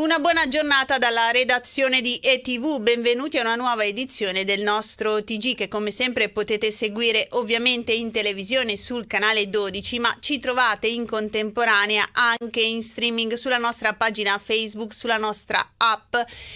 Una buona giornata dalla redazione di ETV, benvenuti a una nuova edizione del nostro TG che come sempre potete seguire ovviamente in televisione sul canale 12 ma ci trovate in contemporanea anche in streaming sulla nostra pagina Facebook, sulla nostra app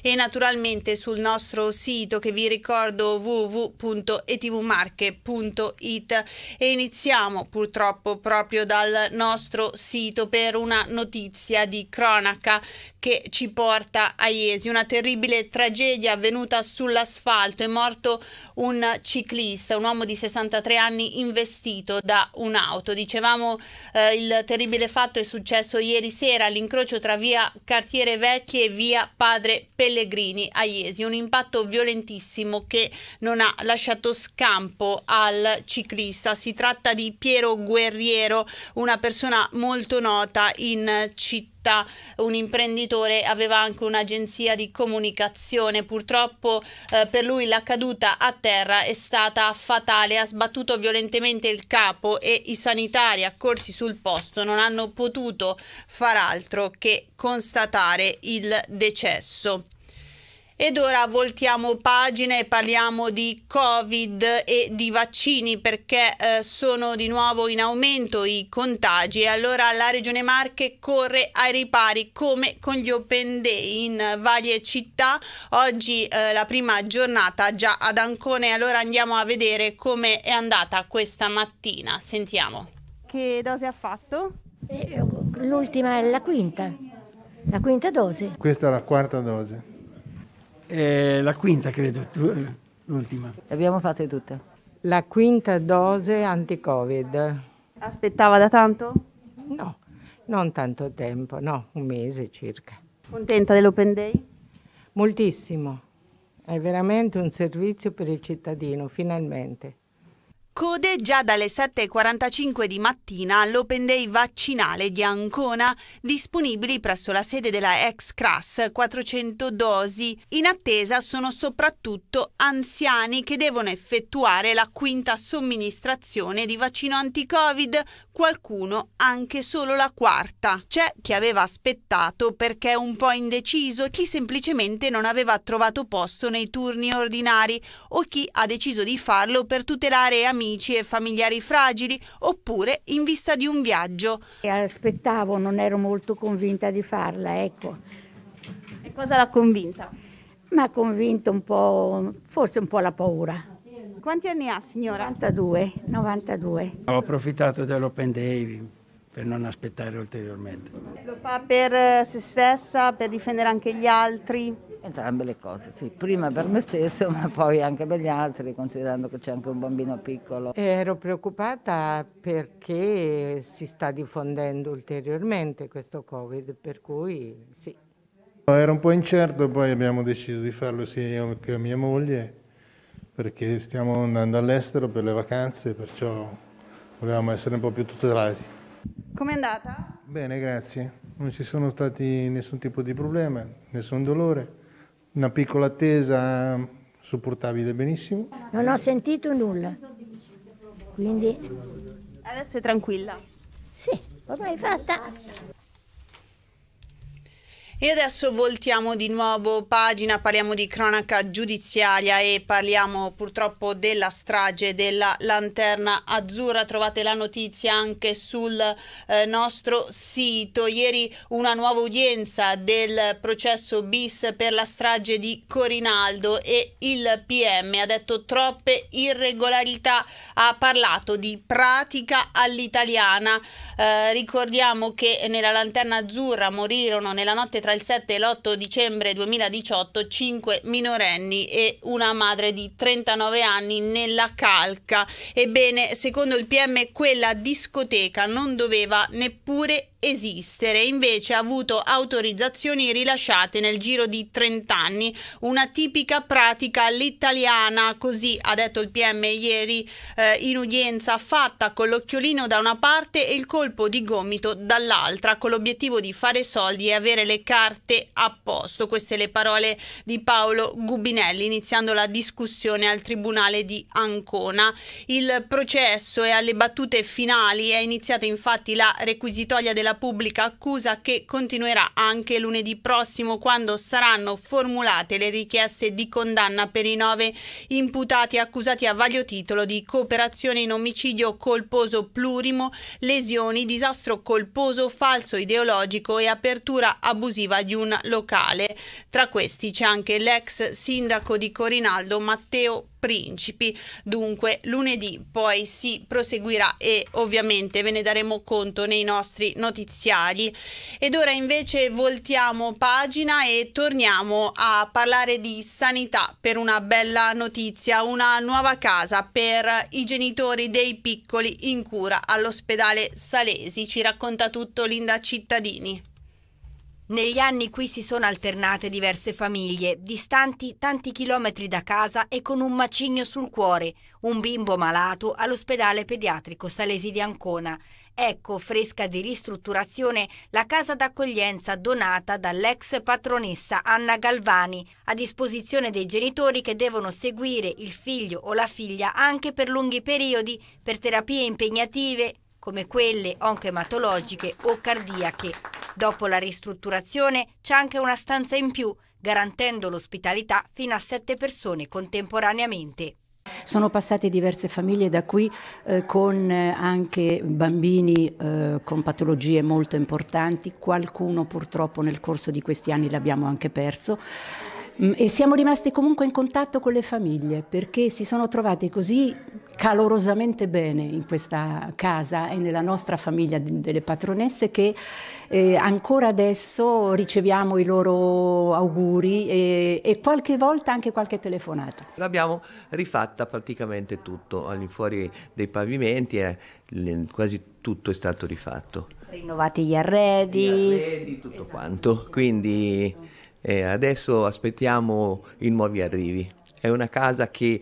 e naturalmente sul nostro sito che vi ricordo www.etvmarche.it e iniziamo purtroppo proprio dal nostro sito per una notizia di cronaca che ci porta a Iesi, una terribile tragedia avvenuta sull'asfalto. È morto un ciclista, un uomo di 63 anni investito da un'auto. Dicevamo eh, il terribile fatto è successo ieri sera all'incrocio tra via Cartiere Vecchie e via Padre Pellegrini a Iesi, un impatto violentissimo che non ha lasciato scampo al ciclista. Si tratta di Piero Guerriero, una persona molto nota in città realtà un imprenditore aveva anche un'agenzia di comunicazione. Purtroppo eh, per lui la caduta a terra è stata fatale, ha sbattuto violentemente il capo e i sanitari accorsi sul posto non hanno potuto far altro che constatare il decesso. Ed ora voltiamo pagina e parliamo di Covid e di vaccini perché eh, sono di nuovo in aumento i contagi e allora la Regione Marche corre ai ripari come con gli Open Day in varie città. Oggi eh, la prima giornata già ad Ancone, allora andiamo a vedere come è andata questa mattina. Sentiamo. Che dose ha fatto? Eh, l'ultima è la quinta, la quinta dose. Questa è la quarta dose eh, la quinta credo, eh, l'ultima. Abbiamo fatte tutte. La quinta dose anti-covid. Aspettava da tanto? No, non tanto tempo, no, un mese circa. Contenta dell'Open Day? Moltissimo, è veramente un servizio per il cittadino, finalmente. Code già dalle 7.45 di mattina all'Open Day vaccinale di Ancona, disponibili presso la sede della ex CRAS 400 dosi. In attesa sono soprattutto anziani che devono effettuare la quinta somministrazione di vaccino anti-Covid, qualcuno anche solo la quarta. C'è chi aveva aspettato perché è un po' indeciso, chi semplicemente non aveva trovato posto nei turni ordinari o chi ha deciso di farlo per tutelare amici amici e familiari fragili oppure in vista di un viaggio. aspettavo, non ero molto convinta di farla, ecco. E cosa l'ha convinta? Mi ha convinto un po', forse un po' la paura. Quanti anni ha signora? 92, 92. Ho approfittato dell'open day per non aspettare ulteriormente. Lo fa per eh, se stessa, per difendere anche gli altri? Entrambe le cose, sì, prima per me stesso ma poi anche per gli altri, considerando che c'è anche un bambino piccolo. Ero preoccupata perché si sta diffondendo ulteriormente questo Covid, per cui sì. Era un po' incerto, poi abbiamo deciso di farlo sia io che mia moglie, perché stiamo andando all'estero per le vacanze, perciò volevamo essere un po' più tutelati. Com'è andata? Bene, grazie. Non ci sono stati nessun tipo di problema, nessun dolore. Una piccola attesa sopportabile benissimo. Non ho sentito nulla, quindi... Adesso è tranquilla? Sì, ormai è fatta. E adesso voltiamo di nuovo pagina, parliamo di cronaca giudiziaria e parliamo purtroppo della strage della lanterna azzurra. Trovate la notizia anche sul eh, nostro sito. Ieri una nuova udienza del processo bis per la strage di Corinaldo e il PM ha detto troppe irregolarità, ha parlato di pratica all'italiana. Eh, ricordiamo che nella lanterna azzurra morirono nella notte tra il 7 e l'8 dicembre 2018 5 minorenni e una madre di 39 anni nella calca. Ebbene, secondo il PM quella discoteca non doveva neppure esistere, invece ha avuto autorizzazioni rilasciate nel giro di 30 anni, una tipica pratica all'italiana, così ha detto il PM ieri eh, in udienza, fatta con l'occhiolino da una parte e il colpo di gomito dall'altra, con l'obiettivo di fare soldi e avere le carte a posto. Queste le parole di Paolo Gubinelli, iniziando la discussione al Tribunale di Ancona. Il processo è alle battute finali, è iniziata infatti la requisitoria della pubblica accusa che continuerà anche lunedì prossimo quando saranno formulate le richieste di condanna per i nove imputati accusati a vario titolo di cooperazione in omicidio colposo plurimo, lesioni, disastro colposo, falso ideologico e apertura abusiva di un locale. Tra questi c'è anche l'ex sindaco di Corinaldo Matteo Principi. Dunque lunedì poi si proseguirà e ovviamente ve ne daremo conto nei nostri notiziari. Ed ora invece voltiamo pagina e torniamo a parlare di sanità per una bella notizia, una nuova casa per i genitori dei piccoli in cura all'ospedale Salesi. Ci racconta tutto Linda Cittadini. Negli anni qui si sono alternate diverse famiglie, distanti tanti chilometri da casa e con un macigno sul cuore, un bimbo malato all'ospedale pediatrico Salesi di Ancona. Ecco, fresca di ristrutturazione, la casa d'accoglienza donata dall'ex patronessa Anna Galvani, a disposizione dei genitori che devono seguire il figlio o la figlia anche per lunghi periodi, per terapie impegnative come quelle onchematologiche o cardiache. Dopo la ristrutturazione c'è anche una stanza in più, garantendo l'ospitalità fino a sette persone contemporaneamente. Sono passate diverse famiglie da qui eh, con eh, anche bambini eh, con patologie molto importanti, qualcuno purtroppo nel corso di questi anni l'abbiamo anche perso. Mm, e siamo rimasti comunque in contatto con le famiglie perché si sono trovati così calorosamente bene in questa casa e nella nostra famiglia delle patronesse che eh, ancora adesso riceviamo i loro auguri e, e qualche volta anche qualche telefonata. L'abbiamo rifatta praticamente tutto all'infuori dei pavimenti, eh, quasi tutto è stato rifatto. Rinnovati gli arredi. Gli arredi, tutto esatto. quanto. Quindi eh, adesso aspettiamo i nuovi arrivi. È una casa che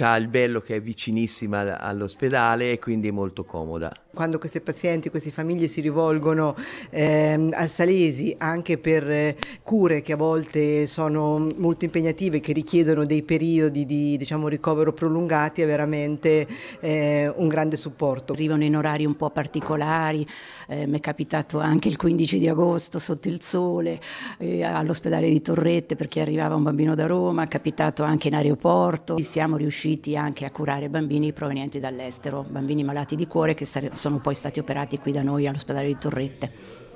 ha il bello che è vicinissima all'ospedale e quindi è molto comoda. Quando questi pazienti, queste famiglie si rivolgono eh, al Salesi anche per eh, cure che a volte sono molto impegnative, che richiedono dei periodi di diciamo, ricovero prolungati, è veramente eh, un grande supporto. Arrivano in orari un po' particolari, eh, mi è capitato anche il 15 di agosto sotto il sole eh, all'ospedale di Torrette perché arrivava un bambino da Roma, è capitato anche in aeroporto, Ci siamo riusciti riusciti anche a curare bambini provenienti dall'estero, bambini malati di cuore che sono poi stati operati qui da noi all'ospedale di Torrette.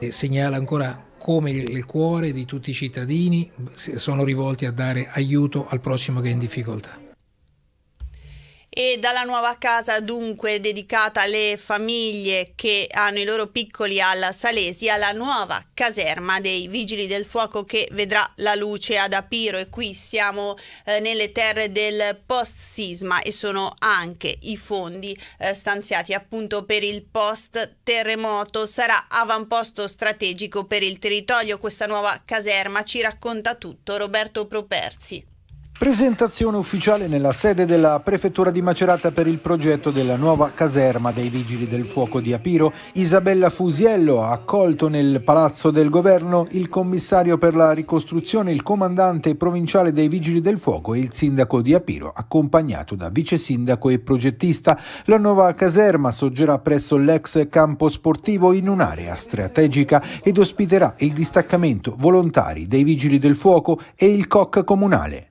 segnala ancora come il cuore di tutti i cittadini sono rivolti a dare aiuto al prossimo che è in difficoltà. E dalla nuova casa dunque dedicata alle famiglie che hanno i loro piccoli alla Salesia, alla nuova caserma dei Vigili del Fuoco che vedrà la luce ad Apiro e qui siamo eh, nelle terre del post sisma e sono anche i fondi eh, stanziati appunto per il post terremoto. Sarà avamposto strategico per il territorio questa nuova caserma, ci racconta tutto Roberto Properzi. Presentazione ufficiale nella sede della Prefettura di Macerata per il progetto della nuova caserma dei Vigili del Fuoco di Apiro. Isabella Fusiello ha accolto nel Palazzo del Governo il commissario per la ricostruzione, il comandante provinciale dei Vigili del Fuoco e il sindaco di Apiro, accompagnato da vice sindaco e progettista. La nuova caserma sorgerà presso l'ex campo sportivo in un'area strategica ed ospiterà il distaccamento volontari dei Vigili del Fuoco e il COC comunale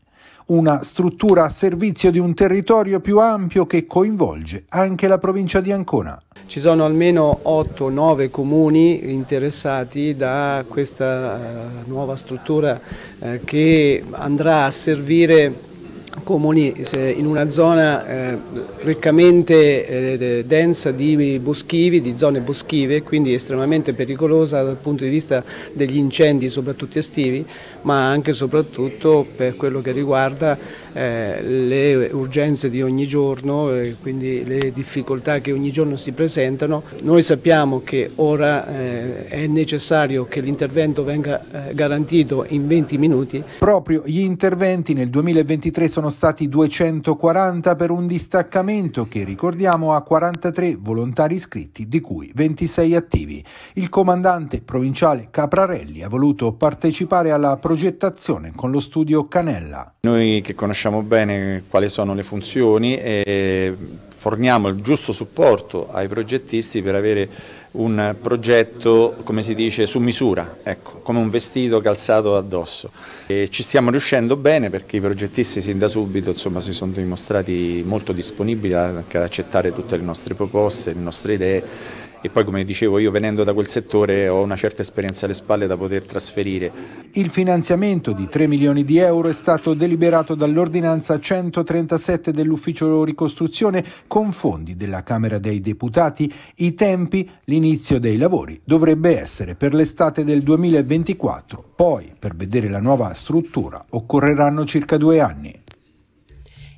una struttura a servizio di un territorio più ampio che coinvolge anche la provincia di Ancona. Ci sono almeno 8-9 comuni interessati da questa eh, nuova struttura eh, che andrà a servire comuni in una zona eh, riccamente eh, densa di boschivi, di zone boschive, quindi estremamente pericolosa dal punto di vista degli incendi, soprattutto estivi, ma anche e soprattutto per quello che riguarda eh, le urgenze di ogni giorno, eh, quindi le difficoltà che ogni giorno si presentano. Noi sappiamo che ora eh, è necessario che l'intervento venga eh, garantito in 20 minuti. Proprio gli interventi nel 2023 sono sono stati 240 per un distaccamento che ricordiamo a 43 volontari iscritti, di cui 26 attivi. Il comandante provinciale Caprarelli ha voluto partecipare alla progettazione con lo studio Canella. Noi che conosciamo bene quali sono le funzioni e forniamo il giusto supporto ai progettisti per avere un progetto, come si dice, su misura, ecco, come un vestito calzato addosso. E ci stiamo riuscendo bene perché i progettisti sin da subito insomma, si sono dimostrati molto disponibili anche ad accettare tutte le nostre proposte, le nostre idee e poi come dicevo io venendo da quel settore ho una certa esperienza alle spalle da poter trasferire. Il finanziamento di 3 milioni di euro è stato deliberato dall'ordinanza 137 dell'ufficio ricostruzione con fondi della Camera dei Deputati. I tempi, l'inizio dei lavori dovrebbe essere per l'estate del 2024, poi per vedere la nuova struttura occorreranno circa due anni.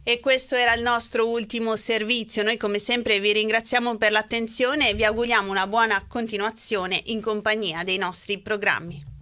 E questo era il nostro ultimo servizio. Noi come sempre vi ringraziamo per l'attenzione e vi auguriamo una buona continuazione in compagnia dei nostri programmi.